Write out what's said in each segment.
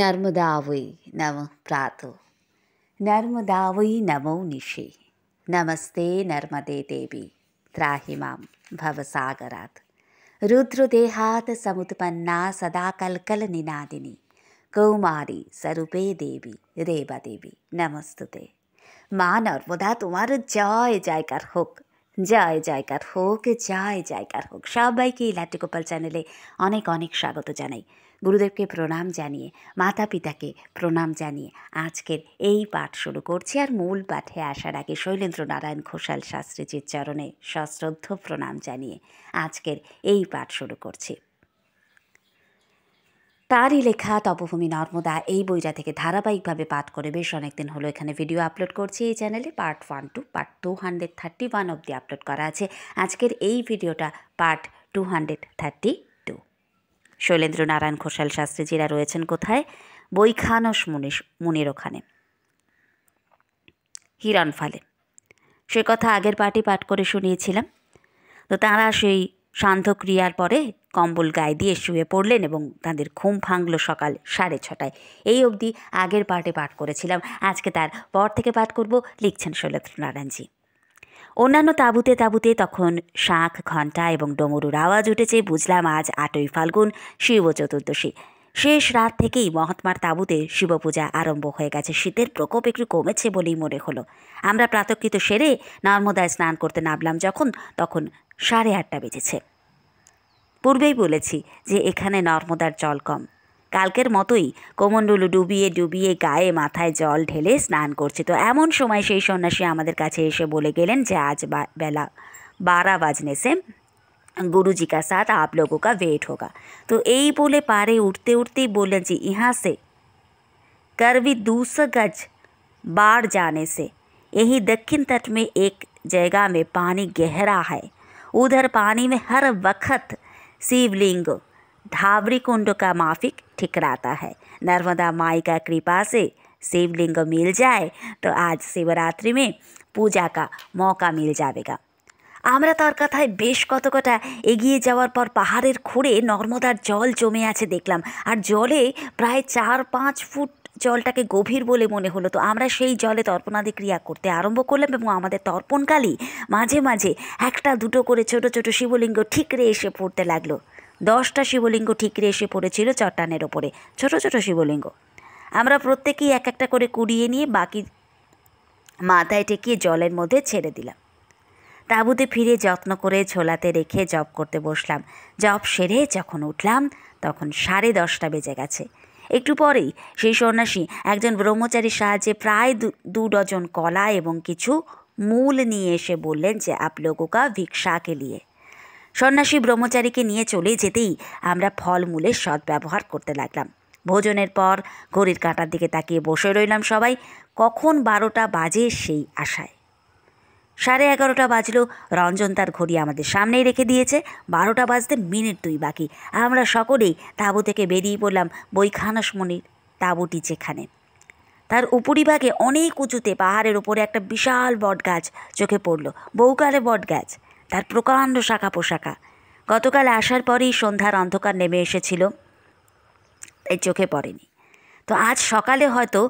नर्मदावै नमः प्रातो नर्मदावै नमो निशे नमस्ते नर्मदे देवी त्राहि मां भवसागरात् समुत्पन्ना सदा निनादिनी कौमारी स्वरूपे देवी रेवा देवी नमस्तुते माँ नर्मदा তোমার जय জয়কার হোক জয় জয়কার হোক জয় জয়কার হোক সবাইকে লাট্টি গোপাল চ্যানেলে अनेक अनेक स्वागत জানাই গুরুদেবকে প্রণাম জানিয়ে মাতা পিতাকে প্রণাম জানিয়ে আজকের এই পাঠ শুরু করছি আর মূল পাঠে আসার আগে শৈলেন্দ্র নারায়ণ ঘোষাল শাস্ত্রীজির চরণে সশ্রদ্ধ প্রণাম জানিয়ে আজকের এই পাঠ শুরু করছি তারই লেখা তপভূমি নর্মদা এই বইটা থেকে ধারাবাহিকভাবে পাঠ করে বেশ অনেকদিন হলো এখানে ভিডিও আপলোড করছি এই চ্যানেলে part one two part two hundred thirty one অবধি আপলোড করা আছে আজকের এই ভিডিওটা part two hundred thirty Shailendra Narayan Ghoshal শাস্ত্রীজিরা রয়েছেন কোথায় বৈখানস মুনিশ মুনির ওখানে হিরণ ফালে সে কথা আগের পাটি পাঠ করে শুনিয়েছিলাম তো তাঁরা সেই সান্ধ্যক্রিয়ার পরে কম্বল গায়ে দিয়ে শুয়ে পড়লেন এবং তাদের ঘুম ভাঙল সকাল সাড়ে ছটায় এই অবধি আগের পাটে পাঠ করেছিলাম আজকে তার পর থেকে পাঠ করব লিখছেন শৈলেন্দ্র নারায়ণজি অন্যান্য তাঁবুতে তাঁবুতে তখন শাঁখ ঘণ্টা এবং ডমরুর আওয়াজ উঠেছে বুঝলাম আজ আটই ফাল্গুন শিব চতুর্দশী শেষ রাত থেকেই মহাত্মার তাঁবুতে শিবপূজা আরম্ভ হয়ে গেছে শীতের প্রকোপ একটু কমেছে বলেই মনে হলো আমরা প্রাতকৃত সেরে নর্মদায় স্নান করতে নামলাম যখন তখন সাড়ে আটটা বেজেছে পূর্বেই বলেছি যে এখানে নর্মদার জল কম কালকের মতোই কোমণ্ডলু ডুবিয়ে ডুবিয়ে গায়ে মাথায় জল ঢেলে স্নান করছে তো এমন समय से সন্ন্যাসী আমাদের কাছে এসে বলে গেলেন যে আজ বেলা बारह बजने से गुरु जी का साथ आप लोगों का वेट होगा तो यही बोले पारे उठते उठते ही बोले जी यहाँ से करवी दूस गज बाढ़ जाने से यही दक्षिण तट में एक जगह में पानी गहरा है उधर पानी में हर वक्त शिवलिंग धावरी कुंड का माफिक ठिकराता है नर्मदा माई का कृपा से शिवलिंग मिल जाए तो आज শিবরাত্রি में পূজা কা मौका মিল जाएगा আমরা তার কথায় বেশ কতকটা এগিয়ে যাওয়ার পর পাহাড়ের খুঁড়ে নর্মদার জল জমে আছে দেখলাম আর জলে প্রায় চার পাঁচ ফুট জলটাকে গভীর বলে মনে হলো তো আমরা সেই জলে তর্পণাদি ক্রিয়া করতে আরম্ভ করলাম এবং আমাদের তর্পণকালই মাঝে মাঝে একটা দুটো করে ছোট ছোট শিবলিঙ্গ ঠিকরে এসে পড়তে লাগলো দশটা শিবলিঙ্গ ঠিকরে এসে পড়েছিল চট্টানের ওপরে ছোট ছোট শিবলিঙ্গ আমরা প্রত্যেকেই এক একটা করে কুড়িয়ে নিয়ে বাকি মাথায় টেকিয়ে জলের মধ্যে ছেড়ে দিলাম তাঁবুতে ফিরে যত্ন করে ঝোলাতে রেখে জব করতে বসলাম জব সেরে যখন উঠলাম তখন সাড়ে দশটা বেজে গেছে একটু পরেই সেই সন্ন্যাসী একজন ব্রহ্মচারীর সাহায্যে প্রায় দু ডজন কলা এবং কিছু মূল নিয়ে এসে বললেন যে আপলোকা ভিক্ষাকে নিয়ে সন্ন্যাসী ব্রহ্মচারীকে নিয়ে চলে যেতেই আমরা ফলমূলের সদ্ব্যবহার করতে লাগলাম ভোজনের পর ঘড়ির কাঁটার দিকে তাকিয়ে বসে রইলাম সবাই কখন বারোটা বাজে সেই আশায় সাড়ে এগারোটা বাজলো রঞ্জন তার ঘড়ি আমাদের সামনেই রেখে দিয়েছে বারোটা বাজতে মিনিট দুই বাকি আমরা সকলেই তাঁবু থেকে বেরিয়ে পড়লাম বইখানসমণির তাঁবুটি যেখানে তার উপরিভাগে অনেক উঁচুতে পাহাড়ের ওপরে একটা বিশাল বট গাছ চোখে পড়ল বহুকালে বট গাছ তার প্রকাণ্ড শাখা পোশাকা গতকাল আসার পরেই সন্ধ্যার অন্ধকার নেমে এসেছিল তাই চোখে পড়েনি তো আজ সকালে হয়তো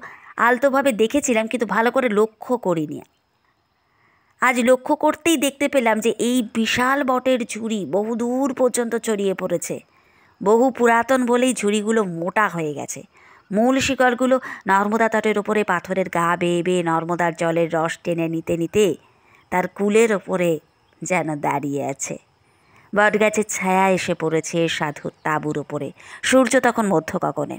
আলতোভাবে দেখেছিলাম কিন্তু ভালো করে লক্ষ্য করিনি আজ লক্ষ্য করতেই দেখতে পেলাম যে এই বিশাল বটের ঝুড়ি বহুদূর পর্যন্ত ছড়িয়ে পড়েছে বহু পুরাতন বলেই ঝুড়িগুলো মোটা হয়ে গেছে মূল শিকড়গুলো নর্মদা তটের ওপরে পাথরের গা বেয়ে বেয়ে নর্মদার জলের রস টেনে নিতে নিতে তার কুলের ওপরে যেন দাঁড়িয়ে আছে বটগাছের ছায়া এসে পড়েছে সাধুর তাঁবুর ওপরে সূর্য তখন মধ্যগগনে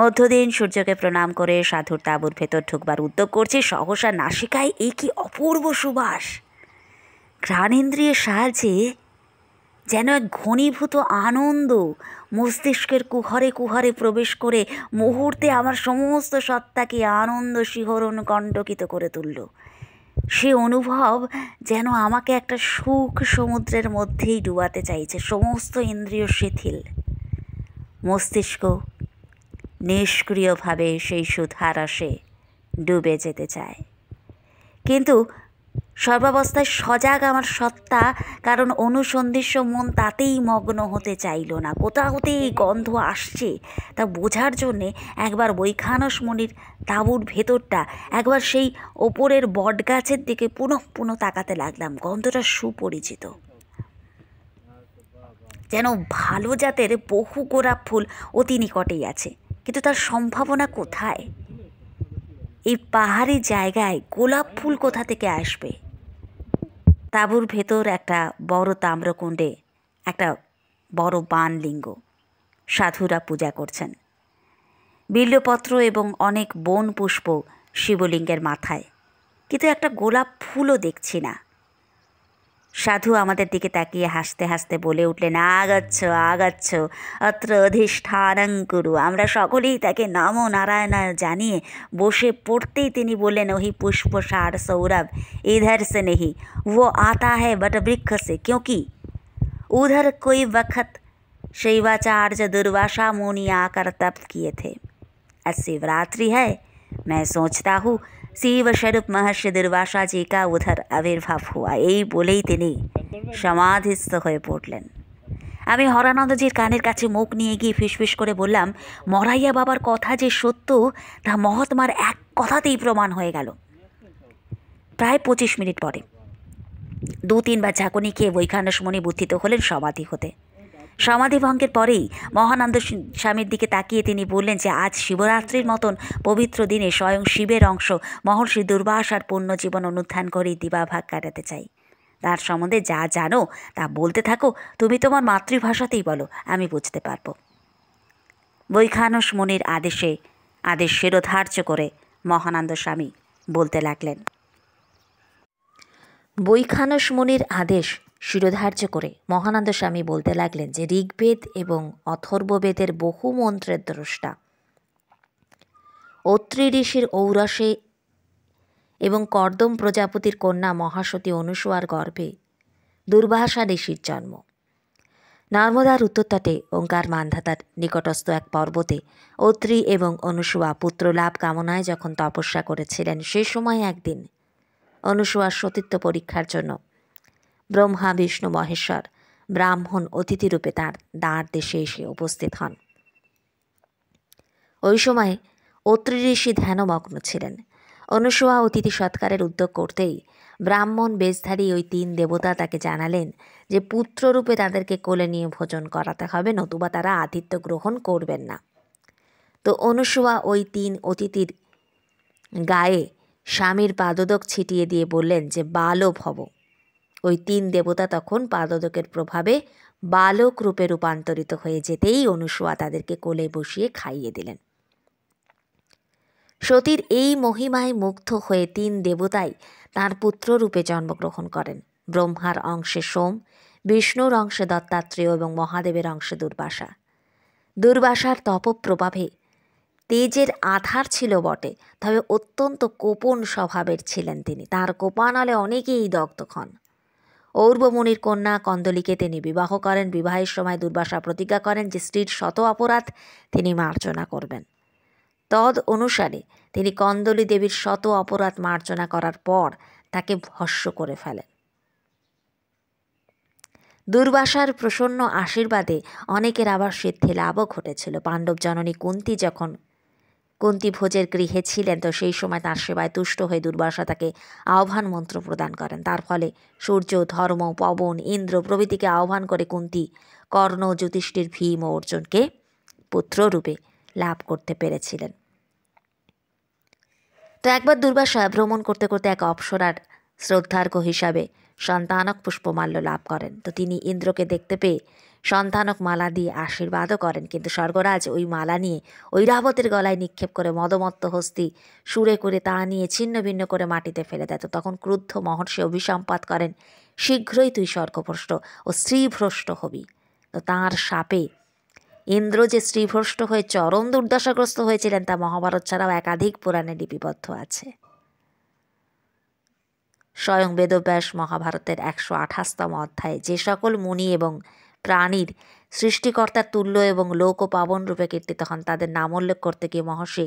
মধ্যদিন সূর্যকে প্রণাম করে সাধুর তাঁবুর ভেতর ঢুকবার উদ্যোগ করছে সহসা নাসিকায় এই কি অপূর্ব সুবাস ঘ্রাণেন্দ্রিয়ের সাহায্যে যেন এক ঘনীভূত আনন্দ মস্তিষ্কের কুহরে কুহরে প্রবেশ করে মুহূর্তে আমার সমস্ত সত্তাকে আনন্দ শিহরণ কণ্ঠকিত করে তুলল সে অনুভব যেন আমাকে একটা সুখ সমুদ্রের মধ্যেই ডুবাতে চাইছে সমস্ত ইন্দ্রিয় শিথিল মস্তিষ্ক নিষ্ক্রিয়ভাবে সেই সুধার আসে ডুবে যেতে চায় কিন্তু সর্বাবস্থায় সজাগ আমার সত্তা কারণ অনুসন্ধিস্য মন তাতেই মগ্ন হতে চাইল না কোথা হতে এই গন্ধ আসছে তা বোঝার জন্যে একবার বৈখানস মনির তাঁবুর ভেতরটা একবার সেই ওপরের বটগাছের দিকে পুনঃ পুনঃ তাকাতে লাগলাম গন্ধটা সুপরিচিত যেন ভালো জাতের বহু গোলাপ ফুল অতি নিকটেই আছে কিন্তু তার সম্ভাবনা কোথায় এই পাহাড়ি জায়গায় গোলাপ ফুল কোথা থেকে আসবে তাঁবুর ভেতর একটা বড় তাম্রকুণ্ডে একটা বড় বান লিঙ্গ সাধুরা পূজা করছেন বিল্লপত্র এবং অনেক বন পুষ্প শিবলিঙ্গের মাথায় কিন্তু একটা গোলাপ ফুলও দেখছি না साधु हमारे दिखे तक हासते हासते बोले उठलें आगाच आगाच अत्र अधिष्ठान गुरु हमें सकले नम नारायण जानिए बसे पड़ते ही बोलें ओहि पुष्प सार सौरभ इधर से नहीं वो आता है बट वृक्ष से क्योंकि उधर कोई वक्त शैवाचार्य दुर्वासा मुनि आकर तप किए थे शिवरात्रि है मैं सोचता हूँ শিবস্বরূপ মহর্ষি দুর্বাসা জি কা উধার আবির্ভাব হুয়া এই বলেই তিনি সমাধিস্থ হয়ে পড়লেন আমি হরানন্দজির কানের কাছে মুখ নিয়ে গিয়ে ফিসফিস করে বললাম মরাইয়া বাবার কথা যে সত্য তা মহাত্মার এক কথাতেই প্রমাণ হয়ে গেল প্রায় পঁচিশ মিনিট পরে দু তিনবার ঝাঁকুনি খেয়ে বৈখানসমণি বুদ্ধিত হলেন সমাধি হতে সমাধিভঙ্গের পরেই মহানন্দ স্বামীর দিকে তাকিয়ে তিনি বললেন যে আজ শিবরাত্রির মতন পবিত্র দিনে স্বয়ং শিবের অংশ মহর্ষি দুর্বাসার পূর্ণ জীবন অনুত্থান করেই দিবাভাগ কাটাতে চাই তার সম্বন্ধে যা জানো তা বলতে থাকো তুমি তোমার মাতৃভাষাতেই বলো আমি বুঝতে পারব বৈখানস মনির আদেশে আদেশ শিরোধার্য করে মহানন্দ স্বামী বলতে লাগলেন বৈখানস মনির আদেশ শিরোধার্য করে মহানন্দ স্বামী বলতে লাগলেন যে ঋগ্বেদ এবং অথর্ববেদের বহু মন্ত্রের দ্রষ্টা অত্রি ঋষির ঔরসে এবং কর্দম প্রজাপতির কন্যা মহাসতী অনুসুয়ার গর্ভে দুর্ভাষা ঋষির জন্ম নর্মদার উত্তরতটে ওঙ্কার মান্ধাতার নিকটস্থ এক পর্বতে অত্রি এবং অনুসুয়া পুত্র লাভ কামনায় যখন তপস্যা করেছিলেন সে সময় একদিন অনুসুয়ার সতীত্ব পরীক্ষার জন্য ব্রহ্মা বিষ্ণু মহেশ্বর ব্রাহ্মণ অতিথিরূপে তার দ্বার দেশে এসে উপস্থিত হন ওই সময় অত্রিঋষি ধ্যানমগ্ন ছিলেন অনুসোয়া অতিথি সৎকারের উদ্যোগ করতেই ব্রাহ্মণ বেশধারী ওই তিন দেবতা তাকে জানালেন যে পুত্ররূপে তাদেরকে কোলে নিয়ে ভোজন করাতে হবে নতুবা তারা আতিথ্য গ্রহণ করবেন না তো অনুসোয়া ওই তিন অতিথির গায়ে স্বামীর পাদদক ছিটিয়ে দিয়ে বললেন যে বালো ভব ওই তিন দেবতা তখন পাদদকের প্রভাবে বালক রূপে রূপান্তরিত হয়ে যেতেই অনুসুয়া তাদেরকে কোলে বসিয়ে খাইয়ে দিলেন সতীর এই মহিমায় মুগ্ধ হয়ে তিন দেবতাই তাঁর পুত্র রূপে জন্মগ্রহণ করেন ব্রহ্মার অংশে সোম বিষ্ণুর অংশে দত্তাত্রেয় এবং মহাদেবের অংশে দুর্বাসা দুর্বাসার তপপ্রভাবে তেজের আধার ছিল বটে তবে অত্যন্ত কোপন স্বভাবের ছিলেন তিনি তার কোপানলে অনেকেই দগ্ধ খন ঔর্বমণির কন্যা কন্দলিকে তিনি বিবাহ করেন বিবাহের সময় দুর্বাসা প্রতিজ্ঞা করেন যে স্ত্রীর শত অপরাধ তিনি মার্জনা করবেন তদ অনুসারে তিনি কন্দলি দেবীর শত অপরাধ মার্জনা করার পর তাকে ভস্য করে ফেলেন দুর্বাসার প্রসন্ন আশীর্বাদে অনেকের আবার সিদ্ধি লাভও ঘটেছিল পাণ্ডব জননী কুন্তি যখন কুন্তি ভোজের গৃহে ছিলেন তো সেই সময় তার সেবায় তুষ্ট হয়ে দুর্বাসা তাকে আহ্বান মন্ত্র প্রদান করেন তার ফলে সূর্য ধর্ম পবন ইন্দ্র প্রভৃতিকে আহ্বান করে কুন্তি কর্ণ জ্যোতিষ্ঠির ভীম ও অর্জুনকে পুত্ররূপে লাভ করতে পেরেছিলেন তো একবার দুর্বাসা ভ্রমণ করতে করতে এক অপসরার শ্রদ্ধার্ঘ হিসাবে সন্তানক পুষ্পমাল্য লাভ করেন তো তিনি ইন্দ্রকে দেখতে পেয়ে সন্তানক মালা দিয়ে আশীর্বাদও করেন কিন্তু স্বর্গরাজ ওই মালা নিয়ে ওই রাবতের গলায় নিক্ষেপ করে মদমত্ত হস্তি সুরে করে তা নিয়ে ছিন্ন ভিন্ন করে মাটিতে ফেলে দেয় তো তখন ক্রুদ্ধ মহর্ষি অভিসম্পাত করেন শীঘ্রই তুই স্বর্গভ্রষ্ট ও শ্রীভ্রষ্ট হবি তো তাঁর সাপে ইন্দ্র যে শ্রীভ্রষ্ট হয়ে চরম দুর্দশাগ্রস্ত হয়েছিলেন তা মহাভারত ছাড়াও একাধিক পুরাণে লিপিবদ্ধ আছে স্বয়ং বেদব্যাস মহাভারতের একশো আঠাশতম অধ্যায়ে যে সকল মুনি এবং প্রাণীর সৃষ্টিকর্তার তুল্য এবং লোক ও পাবন রূপে কীর্তিত হন তাদের নাম উল্লেখ করতে গিয়ে মহর্ষি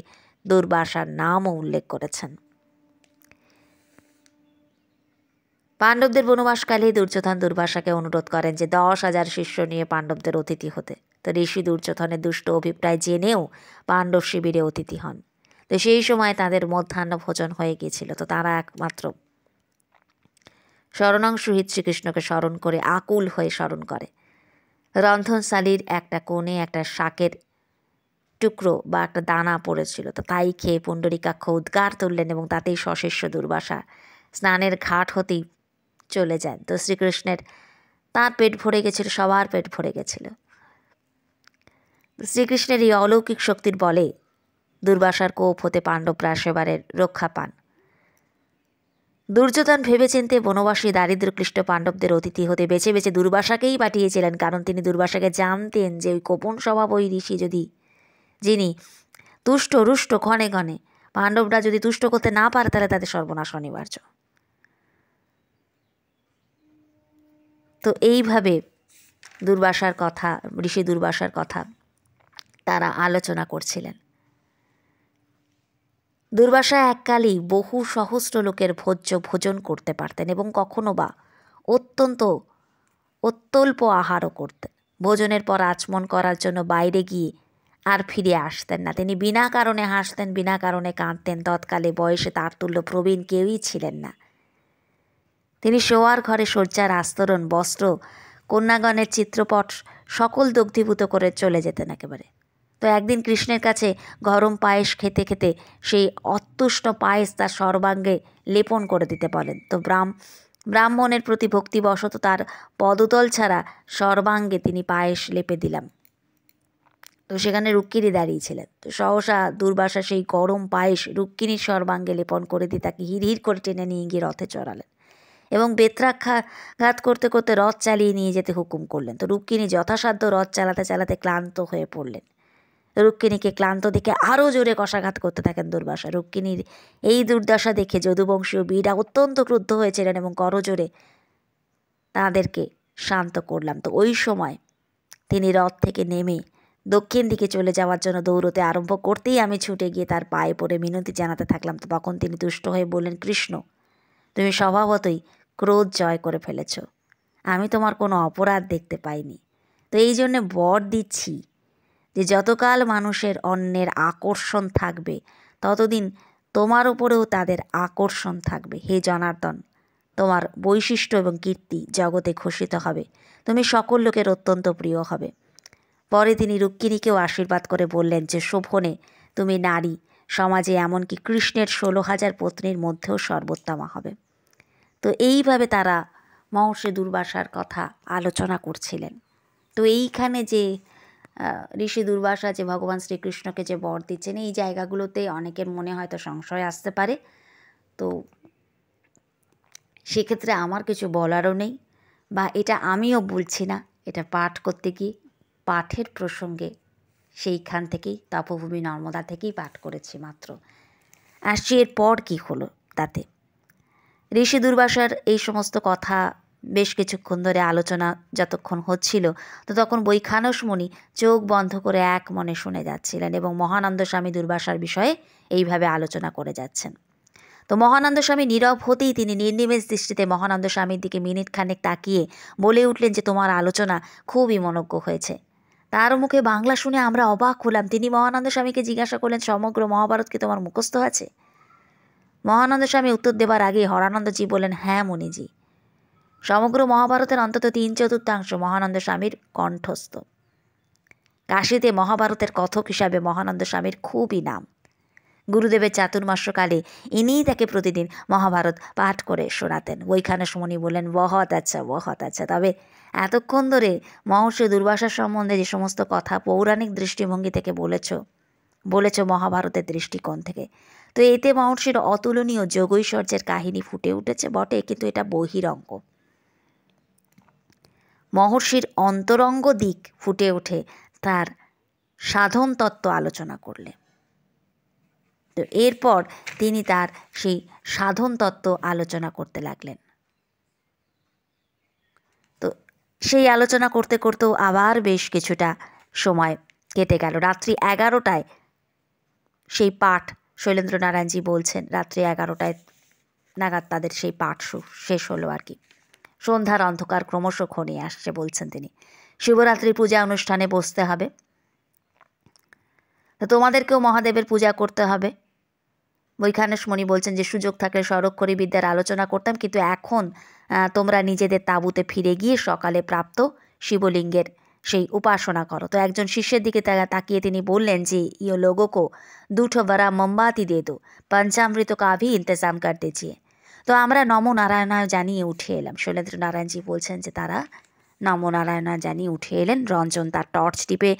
দুর্বাসার নামও উল্লেখ করেছেন পাণ্ডবদের বনবাসকালেই দুর্যোধন দুর্বাসাকে অনুরোধ করেন যে দশ হাজার শিষ্য নিয়ে পাণ্ডবদের অতিথি হতে তো ঋষি দুর্যোধনের দুষ্ট অভিপ্রায় জেনেও পাণ্ডব শিবিরে অতিথি হন তো সেই সময় তাদের মধ্যাহ্ন ভোজন হয়ে গিয়েছিল তো তারা একমাত্র শরণাংশুহিত শ্রীকৃষ্ণকে স্মরণ করে আকুল হয়ে স্মরণ করে রন্ধনশালীর একটা কোণে একটা শাকের টুকরো বা একটা দানা পড়েছিল তো তাই খেয়ে পুণ্ডরিকাক্ষ উদ্গার তুললেন এবং তাতেই সশস্য দুর্বাসা স্নানের ঘাট হতেই চলে যান তো শ্রীকৃষ্ণের তার পেট ভরে গেছিল সবার পেট ভরে গেছিল শ্রীকৃষ্ণের এই অলৌকিক শক্তির বলে দুর্বাসার কোপ হতে পাণ্ডবরা সেবারের রক্ষা পান দুর্যোধন ভেবেচিন্তে বনবাসী দারিদ্রক্লিষ্ট পাণ্ডবদের অতিথি হতে বেছে বেছে দুর্বাসাকেই পাঠিয়েছিলেন কারণ তিনি দুর্বাসাকে জানতেন যে ওই গোপন স্বভাব ওই ঋষি যদি যিনি তুষ্ট রুষ্ট ক্ষণে ক্ষণে পাণ্ডবরা যদি তুষ্ট করতে না পারে তাহলে তাদের সর্বনাশ অনিবার্য তো এইভাবে দুর্বাসার কথা ঋষি দুর্বাসার কথা তারা আলোচনা করছিলেন দুর্বাসা এককালেই বহু সহস্র লোকের ভোজ্য ভোজন করতে পারতেন এবং কখনো বা অত্যন্ত অত্যল্প আহারও করতেন ভোজনের পর আচমন করার জন্য বাইরে গিয়ে আর ফিরে আসতেন না তিনি বিনা কারণে হাসতেন বিনা কারণে কাঁদতেন তৎকালে বয়সে তার তুল্য প্রবীণ কেউই ছিলেন না তিনি শোয়ার ঘরে শয্যার আস্তরণ বস্ত্র কন্যাগণের চিত্রপট সকল দগ্ধীভূত করে চলে যেতেন একেবারে তো একদিন কৃষ্ণের কাছে গরম পায়েস খেতে খেতে সেই অত্যুষ্ণ পায়েস তার সর্বাঙ্গে লেপন করে দিতে বলেন তো ব্রাহ্ম ব্রাহ্মণের প্রতি ভক্তিবশত তার পদতল ছাড়া সর্বাঙ্গে তিনি পায়েস লেপে দিলাম তো সেখানে রুক্মিণী দাঁড়িয়েছিলেন তো সহসা দুর্বাসা সেই গরম পায়েস রুক্মিণীর সর্বাঙ্গে লেপন করে দিয়ে তাকে হিড় করে টেনে নিয়ে গিয়ে রথে চড়ালেন এবং বেত্রাক্ষাঘাত করতে করতে রথ চালিয়ে নিয়ে যেতে হুকুম করলেন তো রুক্মিণী যথাসাধ্য রথ চালাতে চালাতে ক্লান্ত হয়ে পড়লেন রুক্মিণীকে ক্লান্ত দেখে আরও জোরে কষাঘাত করতে থাকেন দুর্বাসা রুক্মিণীর এই দুর্দশা দেখে যদুবংশীয় বীরা অত্যন্ত ক্রুদ্ধ হয়েছিলেন এবং করজোরে তাদেরকে শান্ত করলাম তো ওই সময় তিনি রথ থেকে নেমে দক্ষিণ দিকে চলে যাওয়ার জন্য দৌড়তে আরম্ভ করতেই আমি ছুটে গিয়ে তার পায়ে পড়ে মিনতি জানাতে থাকলাম তো তখন তিনি দুষ্ট হয়ে বললেন কৃষ্ণ তুমি স্বভাবতই ক্রোধ জয় করে ফেলেছ আমি তোমার কোনো অপরাধ দেখতে পাইনি তো এই জন্যে বর দিচ্ছি যে যতকাল মানুষের অন্যের আকর্ষণ থাকবে ততদিন তোমার উপরেও তাদের আকর্ষণ থাকবে হে জনার্দন তোমার বৈশিষ্ট্য এবং কীর্তি জগতে ঘোষিত হবে তুমি সকল লোকের অত্যন্ত প্রিয় হবে পরে তিনি রুক্মিণীকেও আশীর্বাদ করে বললেন যে শোভনে তুমি নারী সমাজে এমনকি কৃষ্ণের ষোলো হাজার পত্নীর মধ্যেও সর্বোত্তমা হবে তো এইভাবে তারা মহর্ষি দুর্বাসার কথা আলোচনা করছিলেন তো এইখানে যে ঋষি দুর্বাসা যে ভগবান শ্রীকৃষ্ণকে যে বর দিচ্ছেন এই জায়গাগুলোতে অনেকের মনে হয়তো সংশয় আসতে পারে তো সেক্ষেত্রে আমার কিছু বলারও নেই বা এটা আমিও বলছি না এটা পাঠ করতে গিয়ে পাঠের প্রসঙ্গে সেইখান থেকেই তপভূমি নর্মদা থেকেই পাঠ করেছি মাত্র আসছি এরপর কী হলো তাতে ঋষি দুর্বাসার এই সমস্ত কথা বেশ কিছুক্ষণ ধরে আলোচনা যতক্ষণ হচ্ছিল তো তখন বৈখানসমণি চোখ বন্ধ করে এক মনে শুনে যাচ্ছিলেন এবং মহানন্দ স্বামী দুর্বাসার বিষয়ে এইভাবে আলোচনা করে যাচ্ছেন তো মহানন্দ স্বামী নীরব হতেই তিনি নির্নিমেষ দৃষ্টিতে মহানন্দ স্বামীর দিকে মিনিট খানেক তাকিয়ে বলে উঠলেন যে তোমার আলোচনা খুবই মনজ্ঞ হয়েছে তার মুখে বাংলা শুনে আমরা অবাক হলাম তিনি মহানন্দ স্বামীকে জিজ্ঞাসা করলেন সমগ্র মহাভারত কি তোমার মুখস্থ আছে মহানন্দ স্বামী উত্তর দেবার আগে হরানন্দজি বলেন হ্যাঁ মণিজি সমগ্র মহাভারতের অন্তত তিন চতুর্থাংশ মহানন্দ স্বামীর কণ্ঠস্থ কাশীতে মহাভারতের কথক হিসাবে মহানন্দ স্বামীর খুবই নাম গুরুদেবের চাতুর্মাস্যকালে ইনিই তাকে প্রতিদিন মহাভারত পাঠ করে শোনাতেন ওইখানে সুমনি বললেন বহৎ আচ্ছা বহৎ আচ্ছা তবে এতক্ষণ ধরে মহর্ষি দুর্বাসার সম্বন্ধে যে সমস্ত কথা পৌরাণিক দৃষ্টিভঙ্গি থেকে বলেছ বলেছ মহাভারতের দৃষ্টিকোণ থেকে তো এতে মহর্ষির অতুলনীয় যোগৈশ্বর্যের কাহিনী ফুটে উঠেছে বটে কিন্তু এটা বহিরঙ্গ মহর্ষির অন্তরঙ্গ দিক ফুটে ওঠে তার সাধন তত্ত্ব আলোচনা করলে তো এরপর তিনি তার সেই সাধন তত্ত্ব আলোচনা করতে লাগলেন তো সেই আলোচনা করতে করতেও আবার বেশ কিছুটা সময় কেটে গেল রাত্রি এগারোটায় সেই পাঠ শৈলেন্দ্র নারায়ণজি বলছেন রাত্রি এগারোটায় নাগাদ তাদের সেই পাঠ শেষ হলো আর কি সন্ধ্যার অন্ধকার ক্রমশ ঘনিয়ে আসছে বলছেন তিনি শিবরাত্রি পূজা অনুষ্ঠানে বসতে হবে তোমাদেরকেও মহাদেবের পূজা করতে হবে বৈখানেশমণি বলছেন যে সুযোগ থাকলে সড়কখড়ি বিদ্যার আলোচনা করতাম কিন্তু এখন তোমরা নিজেদের তাঁবুতে ফিরে গিয়ে সকালে প্রাপ্ত শিবলিঙ্গের সেই উপাসনা করো তো একজন শিষ্যের দিকে তাকিয়ে তিনি বললেন যে ইয় লোগোকো দুঠো বারা মোমবাতি দে দো পঞ্চামৃত কাভি ইন্তজাম করতে চেয়ে তো আমরা নম নারায়ণা জানিয়ে উঠে এলাম শৈলেন্দ্র নারায়ণজি বলছেন যে তারা নমনারায়ণা জানিয়ে উঠে এলেন রঞ্জন তার টর্চ টিপে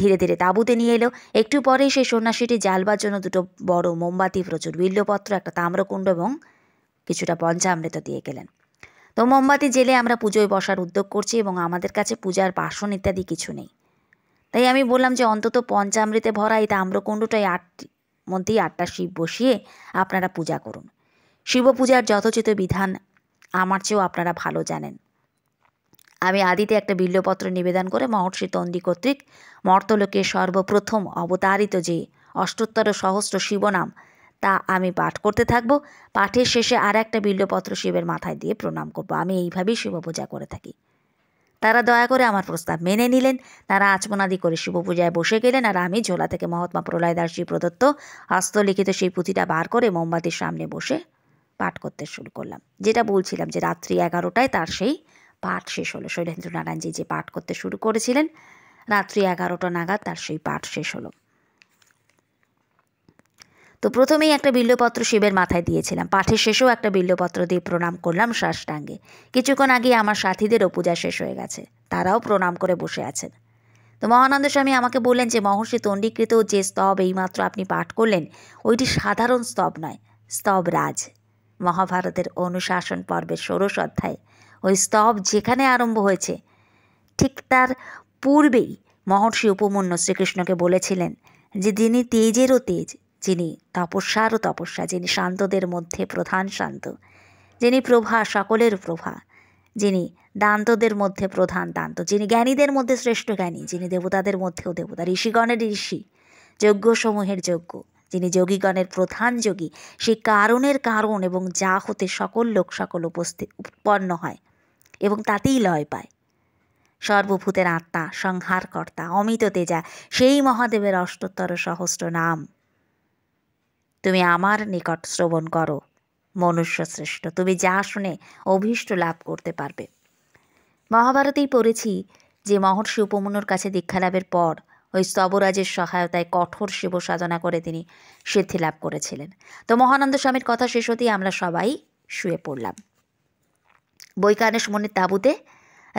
ধীরে ধীরে তাঁবুতে নিয়ে এলো একটু পরেই সেই সন্ন্যাসীটি জ্বালবার জন্য দুটো বড় মোমবাতি প্রচুর বিল্লপত্র একটা তাম্রকুণ্ড এবং কিছুটা পঞ্চামৃত দিয়ে গেলেন তো মোমবাতি জেলে আমরা পুজোয় বসার উদ্যোগ করছি এবং আমাদের কাছে পূজার বাসন ইত্যাদি কিছু নেই তাই আমি বললাম যে অন্তত পঞ্চামৃতে ভরা এই তাম্রকুণ্ডটাই আট মধ্যেই আটটা শিব বসিয়ে আপনারা পূজা করুন শিব পূজার যথোচিত বিধান আমার চেয়েও আপনারা ভালো জানেন আমি আদিতে একটা বিল্লপত্র নিবেদন করে মহর্ষি তন্দী কর্তৃক মর্তলোকে সর্বপ্রথম অবতারিত যে অষ্টোত্তর সহস্র শিবনাম তা আমি পাঠ করতে থাকব পাঠের শেষে আর একটা বিল্লপত্র শিবের মাথায় দিয়ে প্রণাম করব আমি এইভাবেই শিব পূজা করে থাকি তারা দয়া করে আমার প্রস্তাব মেনে নিলেন তারা আচমনাদি করে শিব পূজায় বসে গেলেন আর আমি ঝোলা থেকে মহাত্মা প্রলয় দাসী প্রদত্ত হস্তলিখিত সেই পুঁথিটা বার করে মোমবাতির সামনে বসে পাঠ করতে শুরু করলাম যেটা বলছিলাম যে রাত্রি এগারোটায় তার সেই পাঠ শেষ হলো শৈলেন্দ্রনারায়ণজি যে পাঠ করতে শুরু করেছিলেন রাত্রি এগারোটা নাগাদ তার সেই পাঠ শেষ হলো তো প্রথমেই একটা বিল্লপত্র শিবের মাথায় দিয়েছিলাম পাঠের শেষেও একটা বিল্লপত্র দিয়ে প্রণাম করলাম শ্বাসটাঙ্গে কিছুক্ষণ আগে আমার সাথীদেরও পূজা শেষ হয়ে গেছে তারাও প্রণাম করে বসে আছেন তো মহানন্দ স্বামী আমাকে বললেন যে মহর্ষি তন্ডীকৃত যে স্তব এইমাত্র আপনি পাঠ করলেন ওইটি সাধারণ স্তব নয় স্তব রাজ মহাভারতের অনুশাসন পর্বের ষোড়শ অধ্যায় ওই স্তব যেখানে আরম্ভ হয়েছে ঠিক তার পূর্বেই মহর্ষি উপমন্য শ্রীকৃষ্ণকে বলেছিলেন যে যিনি তেজেরও তেজ যিনি তপস্যারও তপস্যা যিনি শান্তদের মধ্যে প্রধান শান্ত যিনি প্রভা সকলের প্রভা যিনি দান্তদের মধ্যে প্রধান দান্ত যিনি জ্ঞানীদের মধ্যে শ্রেষ্ঠ জ্ঞানী যিনি দেবতাদের মধ্যেও দেবতা ঋষিগণের ঋষি যজ্ঞসমূহের যজ্ঞ যিনি যোগীগণের প্রধান যোগী সেই কারণের কারণ এবং যা হতে সকল লোক সকল উপস্থিত উৎপন্ন হয় এবং তাতেই লয় পায় সর্বভূতের আত্মা সংহারকর্তা অমিত তেজা সেই মহাদেবের অষ্টোত্তর সহস্র নাম তুমি আমার নিকট শ্রবণ করো মনুষ্য শ্রেষ্ঠ তুমি যা শুনে অভীষ্ট লাভ করতে পারবে মহাভারতেই পড়েছি যে মহর্ষি উপমনুর কাছে দীক্ষা লাভের পর ওই স্তবরাজের সহায়তায় কঠোর শিব সাধনা করে তিনি সিদ্ধি লাভ করেছিলেন তো মহানন্দ স্বামীর কথা শেষ হতেই আমরা সবাই শুয়ে পড়লাম বৈকানেশ মনির তাঁবুতে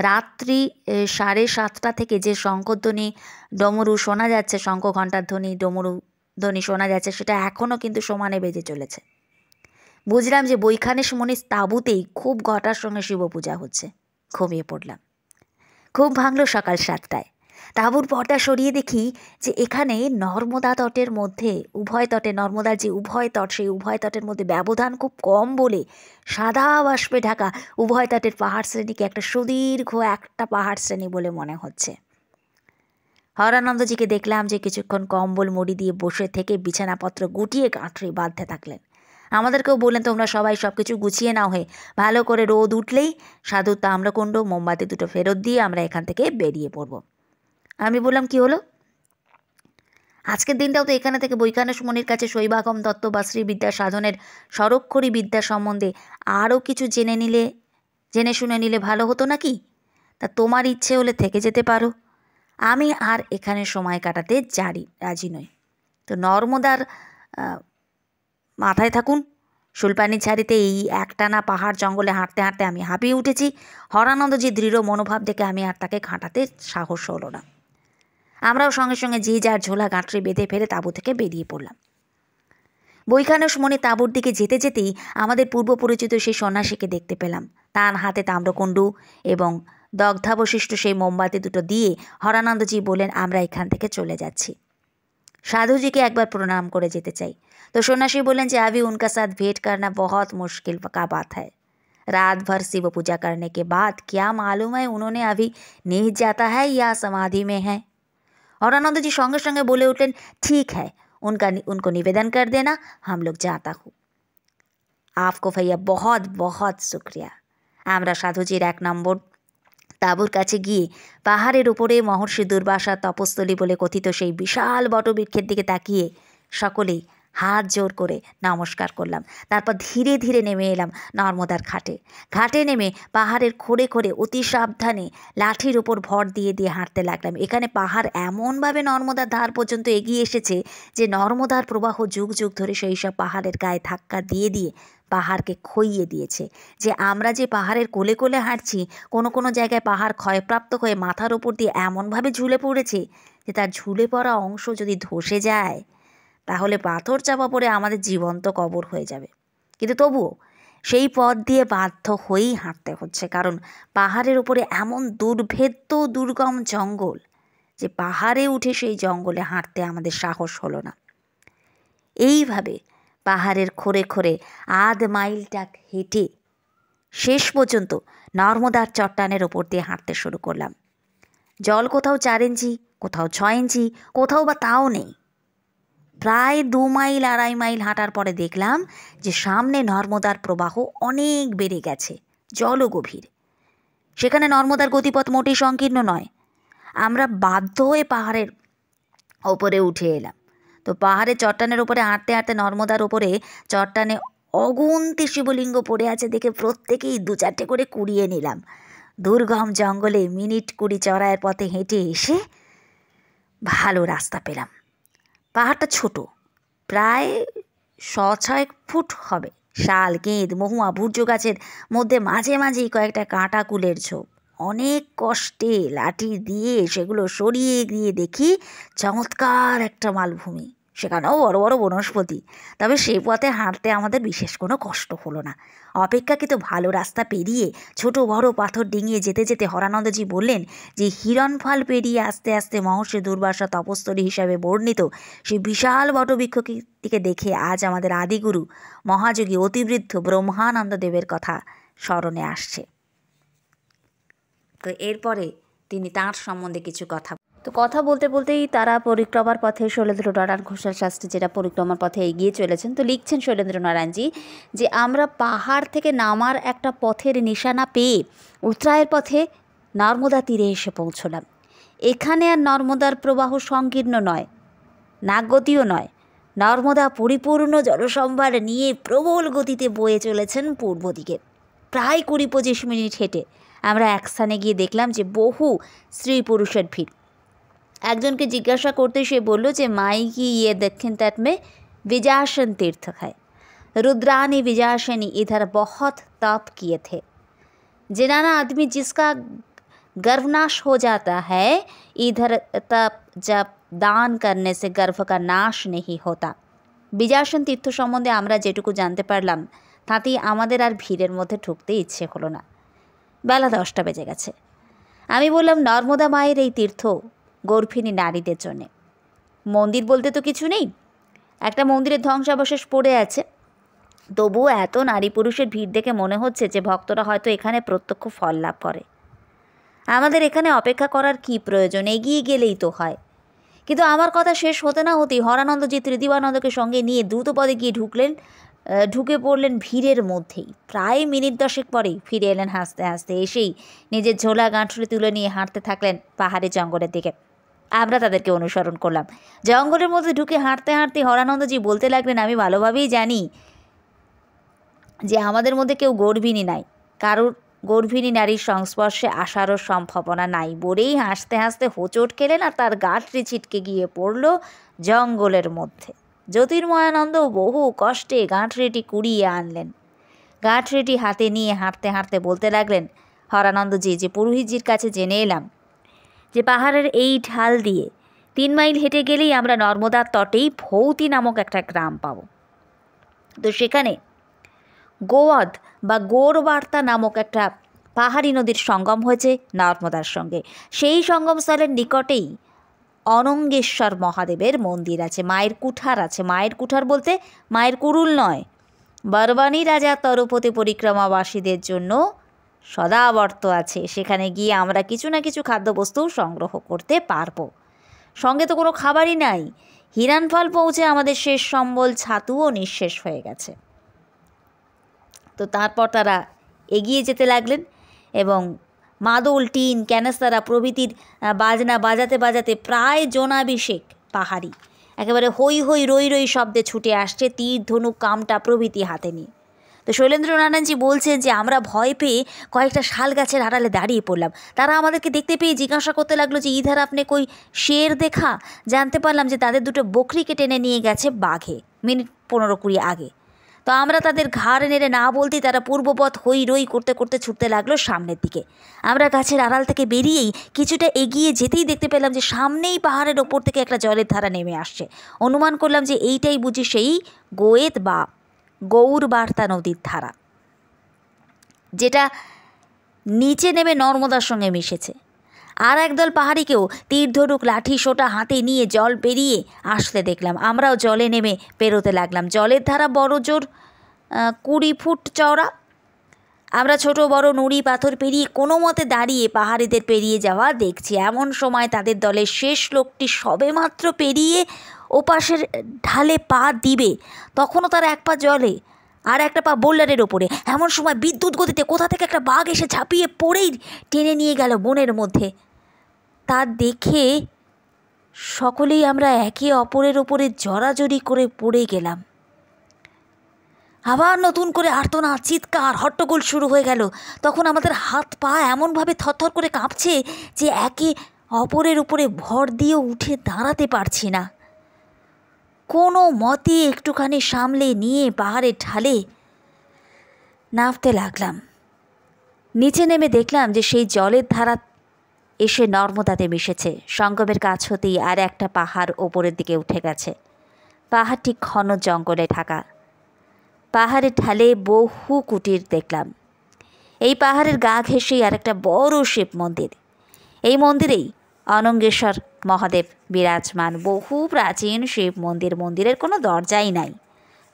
রাত্রি সাড়ে সাতটা থেকে যে শঙ্করধ্বনি ডমরু শোনা যাচ্ছে শঙ্খ ঘণ্টার ধ্বনি ডমরু ধ্বনি শোনা যাচ্ছে সেটা এখনও কিন্তু সমানে বেজে চলেছে বুঝলাম যে বৈখানেশ মনির তাঁবুতেই খুব ঘটার সঙ্গে শিব পূজা হচ্ছে ঘুমিয়ে পড়লাম খুব ভাঙল সকাল সাতটায় তাঁবুর পর্দা সরিয়ে দেখি যে এখানে নর্মদা তটের মধ্যে উভয় তটে নর্মদার যে উভয় তট সেই উভয় তটের মধ্যে ব্যবধান খুব কম বলে সাদা বাষ্পে ঢাকা উভয় তটের পাহাড় শ্রেণীকে একটা সুদীর্ঘ একটা পাহাড় শ্রেণী বলে মনে হচ্ছে হরানন্দজিকে দেখলাম যে কিছুক্ষণ কম্বল মুড়ি দিয়ে বসে থেকে বিছানাপত্র গুটিয়ে কাঁঠরি বাঁধতে থাকলেন আমাদেরকেও বললেন তোমরা সবাই সব কিছু গুছিয়ে নাও হয়ে ভালো করে রোদ উঠলেই সাধু তাম্রকুণ্ড মোমবাতি দুটো ফেরত দিয়ে আমরা এখান থেকে বেরিয়ে পড়বো আমি বললাম কি হলো আজকের দিনটাও তো এখানে থেকে বৈখানে সুমনির কাছে শৈবাগম দত্ত বা শ্রীবিদ্যা সাধনের সরক্ষরী বিদ্যা সম্বন্ধে আরও কিছু জেনে নিলে জেনে শুনে নিলে ভালো হতো নাকি তা তোমার ইচ্ছে হলে থেকে যেতে পারো আমি আর এখানে সময় কাটাতে জারি রাজি নই তো নর্মদার মাথায় থাকুন শুলপানি ছাড়িতে এই একটানা পাহাড় জঙ্গলে হাঁটতে হাঁটতে আমি হাঁপিয়ে উঠেছি হরানন্দ যে দৃঢ় মনোভাব দেখে আমি আর তাকে খাঁটাতে সাহস হলো না আমরাও সঙ্গে সঙ্গে যে যার ঝোলা গাঁটরে বেঁধে ফেলে তাঁবু থেকে বেরিয়ে পড়লাম বৈখানস মনে তাঁবুর দিকে যেতে যেতেই আমাদের পূর্ব পরিচিত সেই সন্ন্যাসীকে দেখতে পেলাম তার হাতে তাম্রকুণ্ডু এবং দগ্ধাবশিষ্ট সেই মোমবাতি দুটো দিয়ে হরানন্দজি বলেন আমরা এখান থেকে চলে যাচ্ছি সাধুজিকে একবার প্রণাম করে যেতে চাই তো সন্ন্যাসী বলেন যে আবি উনকা সাথ ভেট করনা বহুত মুশকিল কা বাত হ্যায় রাত ভর শিব পূজা करने কে বাদ क्या মালুম হয় উনোনে আবি নিহ जाता হ্যা সমাধি মে में জি সঙ্গে সঙ্গে বলে উঠলেন ঠিক হ্যায় উনকো নিবেদন কর দে না हम लोग जाता हूँ आपको বহৎ बहुत শুক্রিয়া আমরা সাধুজির এক নম্বর তাঁবুর কাছে গিয়ে পাহাড়ের উপরে মহর্ষি দুর্বাসা তপস্থলী বলে কথিত সেই বিশাল বটবৃক্ষের দিকে তাকিয়ে সকলেই হাত জোর করে নমস্কার করলাম তারপর ধীরে ধীরে নেমে এলাম নর্মদার ঘাটে ঘাটে নেমে পাহাড়ের খোড়ে খোড়ে অতি সাবধানে লাঠির উপর ভর দিয়ে দিয়ে হাঁটতে লাগলাম এখানে পাহাড় এমনভাবে নর্মদার ধার পর্যন্ত এগিয়ে এসেছে যে নর্মদার প্রবাহ যুগ যুগ ধরে সেই সব পাহাড়ের গায়ে ধাক্কা দিয়ে দিয়ে পাহাড়কে খইয়ে দিয়েছে যে আমরা যে পাহাড়ের কোলে কোলে হাঁটছি কোনো কোনো জায়গায় পাহাড় ক্ষয়প্রাপ্ত হয়ে মাথার ওপর দিয়ে এমনভাবে ঝুলে পড়েছে যে তার ঝুলে পড়া অংশ যদি ধসে যায় তাহলে পাথর চাপা পড়ে আমাদের জীবন্ত কবর হয়ে যাবে কিন্তু তবুও সেই পথ দিয়ে বাধ্য হয়েই হাঁটতে হচ্ছে কারণ পাহাড়ের উপরে এমন দুর্ভেদ্য দুর্গম জঙ্গল যে পাহাড়ে উঠে সেই জঙ্গলে হাঁটতে আমাদের সাহস হলো না এইভাবে পাহাড়ের খোরে খোরে আধ মাইলটা হেঁটে শেষ পর্যন্ত নর্মদার চট্টানের ওপর দিয়ে হাঁটতে শুরু করলাম জল কোথাও চার ইঞ্চি কোথাও ছয় ইঞ্চি কোথাও বা তাও নেই প্রায় দু মাইল আড়াই মাইল হাঁটার পরে দেখলাম যে সামনে নর্মদার প্রবাহ অনেক বেড়ে গেছে জলও গভীর সেখানে নর্মদার গতিপথ মোটেই সংকীর্ণ নয় আমরা বাধ্য হয়ে পাহাড়ের ওপরে উঠে এলাম তো পাহাড়ে চট্টানের ওপরে হাঁটতে হাঁটতে নর্মদার ওপরে চট্টানে অগুন্তি শিবলিঙ্গ পড়ে আছে দেখে প্রত্যেকেই দু চারটে করে কুড়িয়ে নিলাম দুর্গম জঙ্গলে মিনিট কুড়ি চড়ায়ের পথে হেঁটে এসে ভালো রাস্তা পেলাম পাহাড়টা ছোট প্রায় ছ ছয়েক ফুট হবে শাল গেঁদ মহুয়া ভূর্য গাছের মধ্যে মাঝে মাঝেই কয়েকটা কাঁটা কুলের ঝোপ অনেক কষ্টে লাঠি দিয়ে সেগুলো সরিয়ে গিয়ে দেখি চমৎকার একটা মালভূমি সেখানেও বড় বড় বনস্পতি তবে সেই পথে হাঁটতে আমাদের বিশেষ কোনো কষ্ট হলো না অপেক্ষাকৃত ভালো রাস্তা পেরিয়ে ছোট বড় পাথর ডিঙিয়ে যেতে যেতে হরানন্দজি বললেন যে হিরণফল পেরিয়ে আস্তে আস্তে মহর্ষি দুর্বাসা তপস্তরী হিসাবে বর্ণিত সেই বিশাল বটবৃক্ষটিকে দেখে আজ আমাদের আদিগুরু মহাযোগী অতিবৃদ্ধ ব্রহ্মানন্দ দেবের কথা স্মরণে আসছে তো এরপরে তিনি তাঁর সম্বন্ধে কিছু কথা তো কথা বলতে বলতেই তারা পরিক্রমার পথে নারায়ণ ঘোষাল শাস্ত্রী যেটা পরিক্রমার পথে এগিয়ে চলেছেন তো লিখছেন নারায়ণজি যে আমরা পাহাড় থেকে নামার একটা পথের নিশানা পেয়ে উত্তরায়ের পথে নর্মদা তীরে এসে পৌঁছলাম এখানে আর নর্মদার প্রবাহ সংকীর্ণ নয় নাগতিও নয় নর্মদা পরিপূর্ণ জলসম্ভার নিয়ে প্রবল গতিতে বয়ে চলেছেন পূর্ব দিকে প্রায় কুড়ি পঁচিশ মিনিট হেঁটে আমরা এক স্থানে গিয়ে দেখলাম যে বহু স্ত্রী পুরুষের ভিড় একজনকে জিজ্ঞাসা করতে সে বলল যে মাই কি ইয়ে দক্ষিণ तट মে বিজাসন তীর্থ খায় রুদ্রানি ने ইধার বহৎ তপ কিয়ে থে যে নানা আদমি जिसका গর্ভনাশ हो হ্যাঁ है इधर तप দান করনে সে গর্ভ কা নাশ নেই হতা বিজাসন তীর্থ সম্বন্ধে আমরা যেটুকু জানতে পারলাম তাতেই আমাদের আর ভিড়ের মধ্যে ঢুকতে ইচ্ছে হলো না বেলা দশটা বেজে গেছে আমি বললাম নর্মদা মায়ের এই তীর্থ গর্ভিণী নারীদের জন্যে মন্দির বলতে তো কিছু নেই একটা মন্দিরের ধ্বংসাবশেষ পড়ে আছে তবুও এত নারী পুরুষের ভিড় দেখে মনে হচ্ছে যে ভক্তরা হয়তো এখানে প্রত্যক্ষ ফল লাভ করে আমাদের এখানে অপেক্ষা করার কি প্রয়োজন এগিয়ে গেলেই তো হয় কিন্তু আমার কথা শেষ হতে না হতেই হরানন্দজি ত্রিদিবানন্দকে সঙ্গে নিয়ে দ্রুত পদে গিয়ে ঢুকলেন ঢুকে পড়লেন ভিড়ের মধ্যেই প্রায় মিনিট দশেক পরেই ফিরে এলেন হাসতে হাসতে এসেই নিজের ঝোলা গাঁঠুলি তুলে নিয়ে হাঁটতে থাকলেন পাহাড়ি জঙ্গলের দিকে আমরা তাদেরকে অনুসরণ করলাম জঙ্গলের মধ্যে ঢুকে হাঁটতে হাঁটতে হরানন্দজি বলতে লাগলেন আমি ভালোভাবেই জানি যে আমাদের মধ্যে কেউ গর্ভিণী নাই কারোর গর্ভিণী নারীর সংস্পর্শে আসারও সম্ভাবনা নাই বলেই হাসতে হাসতে হোঁচট খেলেন আর তার গাঁটরি ছিটকে গিয়ে পড়ল জঙ্গলের মধ্যে জ্যোতির্ময়ানন্দ বহু কষ্টে গাঁটরিটি কুড়িয়ে আনলেন গাঁটরিটি হাতে নিয়ে হাঁটতে হাঁটতে বলতে লাগলেন হরানন্দজি যে পুরোহিতজির কাছে জেনে এলাম যে পাহাড়ের এই ঢাল দিয়ে তিন মাইল হেঁটে গেলেই আমরা নর্মদার তটেই ভৌতি নামক একটা গ্রাম পাব তো সেখানে গোয়াদ বা গোরবার্তা নামক একটা পাহাড়ি নদীর সঙ্গম হয়েছে নর্মদার সঙ্গে সেই সঙ্গমস্থলের নিকটেই অনঙ্গেশ্বর মহাদেবের মন্দির আছে মায়ের কুঠার আছে মায়ের কুঠার বলতে মায়ের কুরুল নয় বারবানি রাজা তরপতি পরিক্রমাবাসীদের জন্য সদাবর্ত আছে সেখানে গিয়ে আমরা কিছু না কিছু খাদ্যবস্তু সংগ্রহ করতে পারবো সঙ্গে তো কোনো খাবারই নাই হিরানফল পৌঁছে আমাদের শেষ সম্বল ছাতুও নিঃশেষ হয়ে গেছে তো তারপর তারা এগিয়ে যেতে লাগলেন এবং মাদল টিন ক্যানাস্তারা প্রভৃতির বাজনা বাজাতে বাজাতে প্রায় জোনাভিষেক পাহাড়ি একেবারে হই হই রই রই শব্দে ছুটে আসছে তীর ধনুক কামটা প্রভৃতি হাতে নিয়ে তো শৈলেন্দ্র নারায়ণজি বলছেন যে আমরা ভয় পেয়ে কয়েকটা শাল গাছের আড়ালে দাঁড়িয়ে পড়লাম তারা আমাদেরকে দেখতে পেয়ে জিজ্ঞাসা করতে লাগলো যে ইধার আপনি কই শের দেখা জানতে পারলাম যে তাদের দুটো বকরিকে টেনে নিয়ে গেছে বাঘে মিনিট পনেরো কুড়ি আগে তো আমরা তাদের ঘাড় নেড়ে না বলতেই তারা পূর্বপথ হই রই করতে করতে ছুটতে লাগলো সামনের দিকে আমরা গাছের আড়াল থেকে বেরিয়েই কিছুটা এগিয়ে যেতেই দেখতে পেলাম যে সামনেই পাহাড়ের ওপর থেকে একটা জলের ধারা নেমে আসছে অনুমান করলাম যে এইটাই বুঝি সেই গোয়েত বা গৌরবার্তা নদীর ধারা যেটা নিচে নেমে নর্মদার সঙ্গে মিশেছে আর একদল পাহাড়িকেও তীর্ধরুক লাঠি সোটা হাতে নিয়ে জল পেরিয়ে আসতে দেখলাম আমরাও জলে নেমে পেরোতে লাগলাম জলের ধারা বড় জোর কুড়ি ফুট চওড়া আমরা ছোট বড় নুড়ি পাথর পেরিয়ে কোনো মতে দাঁড়িয়ে পাহাড়িদের পেরিয়ে যাওয়া দেখছি এমন সময় তাদের দলের শেষ লোকটি সবেমাত্র পেরিয়ে ওপাশের ঢালে পা দিবে তখনও তার এক পা জলে আর একটা পা বোল্ডারের ওপরে এমন সময় বিদ্যুৎ গতিতে কোথা থেকে একটা বাঘ এসে ঝাঁপিয়ে পড়েই টেনে নিয়ে গেল বনের মধ্যে তা দেখে সকলেই আমরা একে অপরের ওপরে জড়াজড়ি করে পড়ে গেলাম আবার নতুন করে আর্তনা চিৎকার হট্টগোল শুরু হয়ে গেল তখন আমাদের হাত পা এমনভাবে থরথর করে কাঁপছে যে একে অপরের উপরে ভর দিয়ে উঠে দাঁড়াতে পারছি না কোনো মতে একটুখানি সামলে নিয়ে পাহাড়ের ঢালে নামতে লাগলাম নিচে নেমে দেখলাম যে সেই জলের ধারা এসে নর্মদাতে মিশেছে সঙ্গমের কাছ হতেই আর একটা পাহাড় ওপরের দিকে উঠে গেছে পাহাড়টি ঘন জঙ্গলে ঢাকা পাহাড়ের ঢালে বহু কুটির দেখলাম এই পাহাড়ের গা ঘেঁষেই আর একটা বড় শিব মন্দির এই মন্দিরেই অনঙ্গেশ্বর মহাদেব বিরাজমান বহু প্রাচীন শিব মন্দির মন্দিরের কোনো দরজাই নাই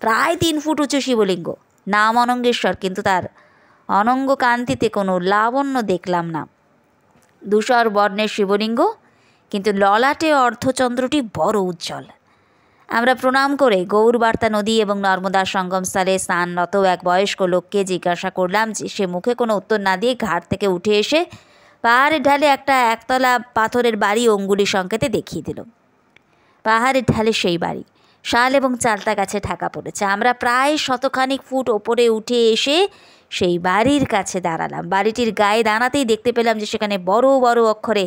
প্রায় তিন ফুট উঁচু শিবলিঙ্গ নাম অনঙ্গেশ্বর কিন্তু তার অনঙ্গ কান্তিতে কোনো লাবণ্য দেখলাম না ধূসর বর্ণের শিবলিঙ্গ কিন্তু ললাটে অর্ধচন্দ্রটি বড় উজ্জ্বল আমরা প্রণাম করে গৌরবার্তা নদী এবং নর্মদা সঙ্গমস্থলে স্নানরত এক বয়স্ক লোককে জিজ্ঞাসা করলাম যে সে মুখে কোনো উত্তর না দিয়ে ঘাট থেকে উঠে এসে পাহাড়ের ঢালে একটা একতলা পাথরের বাড়ি অঙ্গুলি সংকেতে দেখিয়ে দিল পাহাড়ের ঢালে সেই বাড়ি শাল এবং চালতা গাছে ঢাকা পড়েছে আমরা প্রায় শতখানিক ফুট ওপরে উঠে এসে সেই বাড়ির কাছে দাঁড়ালাম বাড়িটির গায়ে দাঁড়াতেই দেখতে পেলাম যে সেখানে বড় বড় অক্ষরে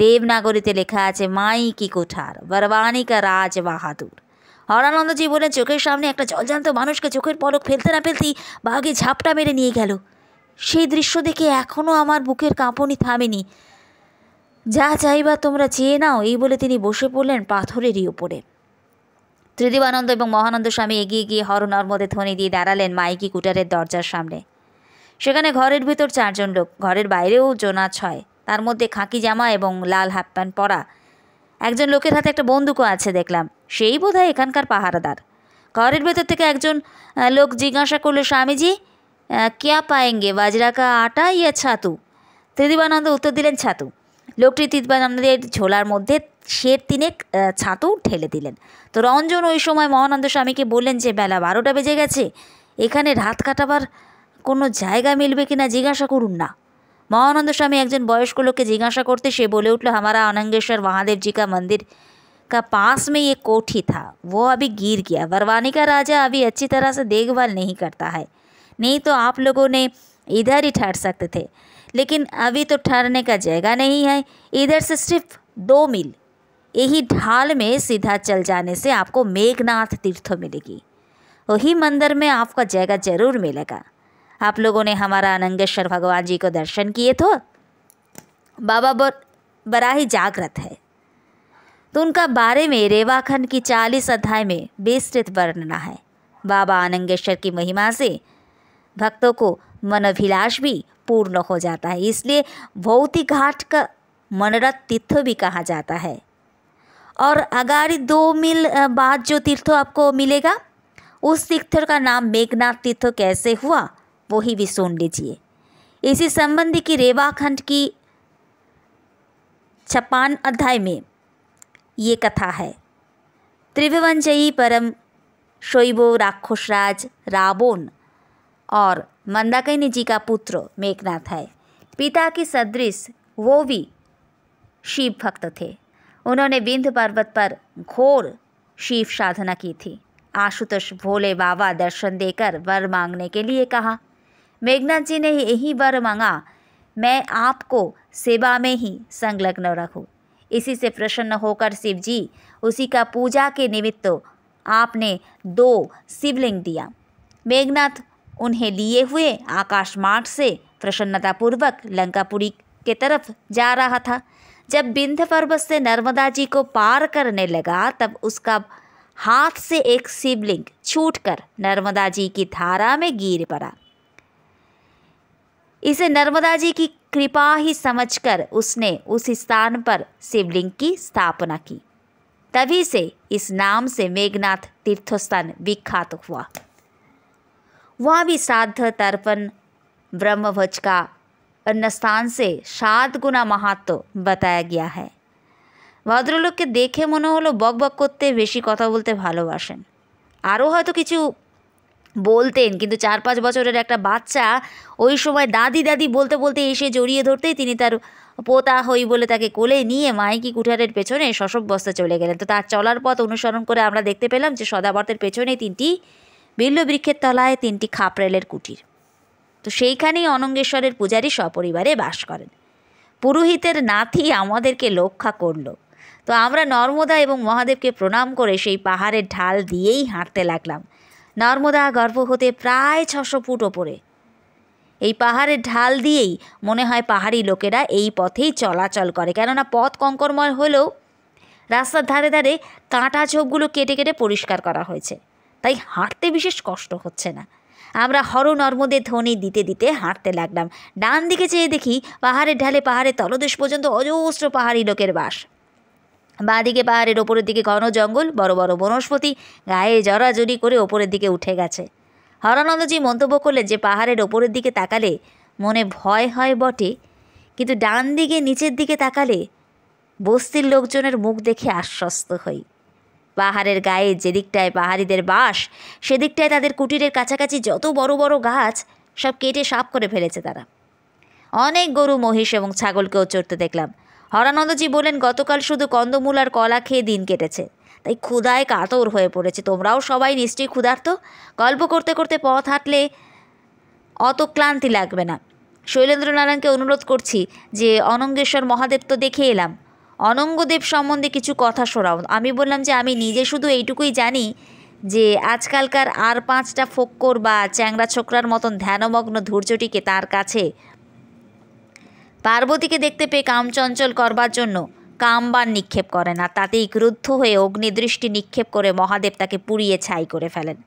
দেবনাগরীতে লেখা আছে মাইকি কোঠার বরবানিকা রাজ বাহাদুর হরানন্দজি বলে চোখের সামনে একটা জলজান্ত মানুষকে চোখের পরক ফেলতে না ফেলতেই বাঘে ঝাপটা মেরে নিয়ে গেল সেই দৃশ্য দেখে এখনও আমার বুকের কাঁপনি থামেনি যা চাইবা তোমরা চেয়ে নাও এই বলে তিনি বসে পড়লেন পাথরেরই ওপরে ত্রিদেবানন্দ এবং মহানন্দ স্বামী এগিয়ে গিয়ে হর নর্মদে ধ্বনি দিয়ে দাঁড়ালেন মাইকি কুটারের দরজার সামনে সেখানে ঘরের ভেতর চারজন লোক ঘরের বাইরেও জোনা ছয় তার মধ্যে খাঁকি জামা এবং লাল হাফ প্যান্ট পরা একজন লোকের হাতে একটা বন্দুকও আছে দেখলাম সেই বোধহয় এখানকার পাহারাদার ঘরের ভেতর থেকে একজন লোক জিজ্ঞাসা করলো স্বামীজি क्या পায়েঙ্গে বাজরা কা আটা ইয়া ছাতু ত্রিদিবানন্দ উত্তর দিলেন ছাতু লোকটি তীর্থানন্দের ঝোলার মধ্যে শের তিনেক ছাতু ঠেলে দিলেন তো রঞ্জন ওই সময় মহানন্দ স্বামীকে বললেন যে বেলা বারোটা বেজে গেছে এখানে রাত কাটাবার কোনো জায়গা মিলবে কি না জিজ্ঞাসা করুন না মহানন্দ স্বামী একজন বয়স্ক লোককে জিজ্ঞাসা করতে সে বলে উঠল হামারা অনঙ্গেশ্বর মহাদেবজি কা মন্দির কা पास में ये कोठी था वो अभी गिर गया वरवानी রাজা राजा अभी अच्छी तरह দেখভাল देखभाल नहीं करता नहीं तो आप लोगों ने इधर ही ठहर सकते थे लेकिन अभी तो ठहरने का जगह नहीं है इधर से सिर्फ दो मील यही ढाल में सीधा चल जाने से आपको मेघनाथ तीर्थ मिलेगी वही मंदिर में आपका जगह जरूर मिलेगा आप लोगों ने हमारा अनंगेश्वर भगवान जी को दर्शन किए तो बाबा बड़ा ही जागृत है तो उनका बारे में रेवाखंड की चालीस अध्याय में विस्तृत वर्णना है बाबा अनंगेश्वर की महिमा से भक्तों को मनोभिलाष भी पूर्ण हो जाता है इसलिए भौतिक घाट का मनरथ तीर्थ भी कहा जाता है और अगाड़ी दो मील बाद जो तीर्थ आपको मिलेगा उस तीर्थ का नाम मेघनाथ तीर्थ कैसे हुआ वो ही भी सुन लीजिए इसी संबंध की रेवाखंड की छपान अध्याय में ये कथा है त्रिभुवनजयी परम शोइबो राक्षसराज रावण और मंदाकिनी जी का पुत्र मेघनाथ है पिता की सदृश वो भी शिव भक्त थे उन्होंने विंध्य पर्वत पर घोर शिव साधना की थी आशुतोष भोले बाबा दर्शन देकर वर मांगने के लिए कहा मेघनाथ जी ने यही वर मांगा मैं आपको सेवा में ही संलग्न रखूं इसी से प्रसन्न होकर शिव जी उसी का पूजा के निमित्त आपने दो शिवलिंग दिया मेघनाथ उन्हें लिए हुए आकाश मार्ग से प्रसन्नतापूर्वक लंकापुरी के तरफ जा रहा था जब बिंध पर्वत से नर्मदा जी को पार करने लगा तब उसका हाथ से एक शिवलिंग छूटकर नर्मदा जी की धारा में गिर पड़ा इसे नर्मदा जी की कृपा ही समझकर उसने उस स्थान पर शिवलिंग की स्थापना की तभी से इस नाम से मेघनाथ तीर्थस्थान विख्यात हुआ वहाँ भी साध तर्पण ब्रह्मभोज का अन्य स्थान से সাত গুণা महत्व बताया गया है ভদ্রলোককে দেখে মনে হলো বক বক করতে বেশি কথা বলতে ভালোবাসেন আরও হয়তো কিছু বলতেন কিন্তু চার পাঁচ বছরের একটা বাচ্চা ওই সময় দাদি দাদি বলতে বলতে এসে জড়িয়ে ধরতেই তিনি তার পোতা হই বলে তাকে কোলে নিয়ে মাইকি কুঠারের পেছনে শশব বস্তা চলে গেলেন তো তার চলার পথ অনুসরণ করে আমরা দেখতে পেলাম যে সদাবর্তের পেছনে তিনটি বিল্লবৃক্ষের তলায় তিনটি খাপরেলের কুটির তো সেইখানেই অনঙ্গেশ্বরের পূজারী সপরিবারে বাস করেন পুরোহিতের নাথি আমাদেরকে লক্ষা করল তো আমরা নর্মদা এবং মহাদেবকে প্রণাম করে সেই পাহাড়ের ঢাল দিয়েই হাঁটতে লাগলাম নর্মদা গর্ভ হতে প্রায় ছশো ফুট ওপরে এই পাহাড়ের ঢাল দিয়েই মনে হয় পাহাড়ি লোকেরা এই পথেই চলাচল করে কেননা পথ কঙ্করময় হলেও রাস্তার ধারে ধারে কাঁটা ঝোপগুলো কেটে কেটে পরিষ্কার করা হয়েছে তাই হাঁটতে বিশেষ কষ্ট হচ্ছে না আমরা হর নর্মদে ধ্বনি দিতে দিতে হাঁটতে লাগলাম ডান দিকে চেয়ে দেখি পাহাড়ের ঢালে পাহাড়ের তলদেশ পর্যন্ত অজস্র পাহাড়ি লোকের বাস বাঁদিকে পাহাড়ের ওপরের দিকে ঘন জঙ্গল বড় বড় বনস্পতি গায়ে জড়াজড়ি করে ওপরের দিকে উঠে গেছে হরানন্দজি মন্তব্য করলেন যে পাহাড়ের ওপরের দিকে তাকালে মনে ভয় হয় বটে কিন্তু ডান দিকে নিচের দিকে তাকালে বস্তির লোকজনের মুখ দেখে আশ্বস্ত হই পাহাড়ের গায়ে যেদিকটায় পাহাড়িদের বাস সেদিকটায় তাদের কুটিরের কাছাকাছি যত বড় বড় গাছ সব কেটে সাফ করে ফেলেছে তারা অনেক গরু মহিষ এবং ছাগলকেও চড়তে দেখলাম হরানন্দজি বলেন গতকাল শুধু কন্দমূল আর কলা খেয়ে দিন কেটেছে তাই ক্ষুধায় কাতর হয়ে পড়েছে তোমরাও সবাই নিশ্চয়ই ক্ষুধার্ত গল্প করতে করতে পথ হাঁটলে অত ক্লান্তি লাগবে না শৈলেন্দ্রনারায়ণকে অনুরোধ করছি যে অনঙ্গেশ্বর মহাদেব তো দেখে এলাম অনঙ্গদেব সম্বন্ধে কিছু কথা শোনাও আমি বললাম যে আমি নিজে শুধু এইটুকুই জানি যে আজকালকার আর পাঁচটা ফক্কর বা চ্যাংরা ছোকরার মতন ধ্যানমগ্ন ধৈর্যটিকে তার কাছে পার্বতীকে দেখতে পেয়ে কামচঞ্চল করবার জন্য কামবান নিক্ষেপ করে না তাতেই ক্রুদ্ধ হয়ে অগ্নিদৃষ্টি নিক্ষেপ করে মহাদেব তাকে পুড়িয়ে ছাই করে ফেলেন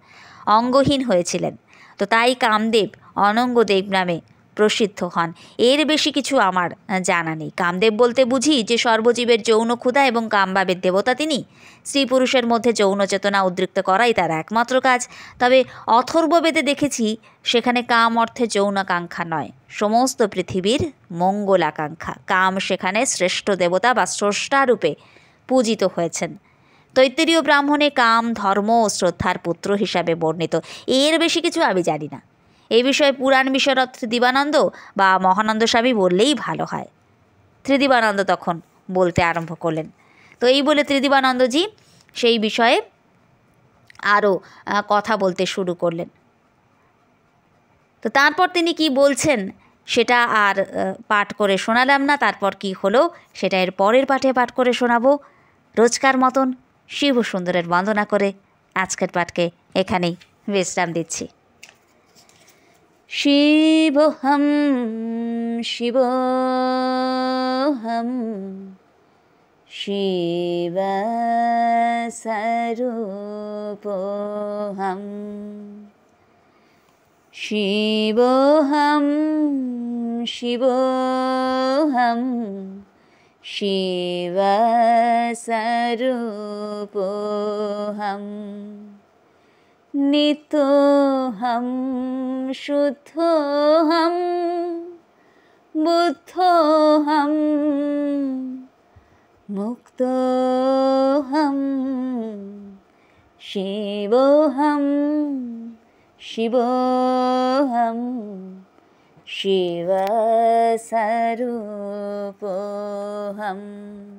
অঙ্গহীন হয়েছিলেন তো তাই কামদেব অনঙ্গদেব নামে প্রসিদ্ধ হন এর বেশি কিছু আমার জানা নেই কামদেব বলতে বুঝি যে সর্বজীবের যৌন ক্ষুধা এবং কামবাবের দেবতা তিনি স্ত্রী পুরুষের মধ্যে যৌন চেতনা উদ্রিক্ত করাই তার একমাত্র কাজ তবে অথর্ববেদে দেখেছি সেখানে কাম অর্থে যৌনাকাঙ্ক্ষা নয় সমস্ত পৃথিবীর মঙ্গলাকাঙ্ক্ষা কাম সেখানে শ্রেষ্ঠ দেবতা বা স্রষ্টা রূপে পূজিত হয়েছেন তৈত্তরীয় ব্রাহ্মণে কাম ধর্ম ও শ্রদ্ধার পুত্র হিসাবে বর্ণিত এর বেশি কিছু আমি জানি না এই বিষয়ে পুরাণ বিশারদ ত্রিদিবানন্দ বা মহানন্দ স্বামী বললেই ভালো হয় ত্রিদিবানন্দ তখন বলতে আরম্ভ করলেন তো এই বলে ত্রিদিবানন্দজি সেই বিষয়ে আরও কথা বলতে শুরু করলেন তো তারপর তিনি কি বলছেন সেটা আর পাঠ করে শোনালাম না তারপর কি হলো সেটা এর পরের পাঠে পাঠ করে শোনাবো রোজকার মতন শিব সুন্দরের বন্দনা করে আজকের পাঠকে এখানেই বিশ্রাম দিচ্ছি शिवोऽहं शिवोहं शिवसरुपोहम् शिवोऽहं शिवोहं शिवसरुपोहम् नितोऽहं शुद्धोऽहं बुद्धोऽहं मुक्तोऽहं शिवोऽहं शिवोऽहं शिवसरूपोऽहम्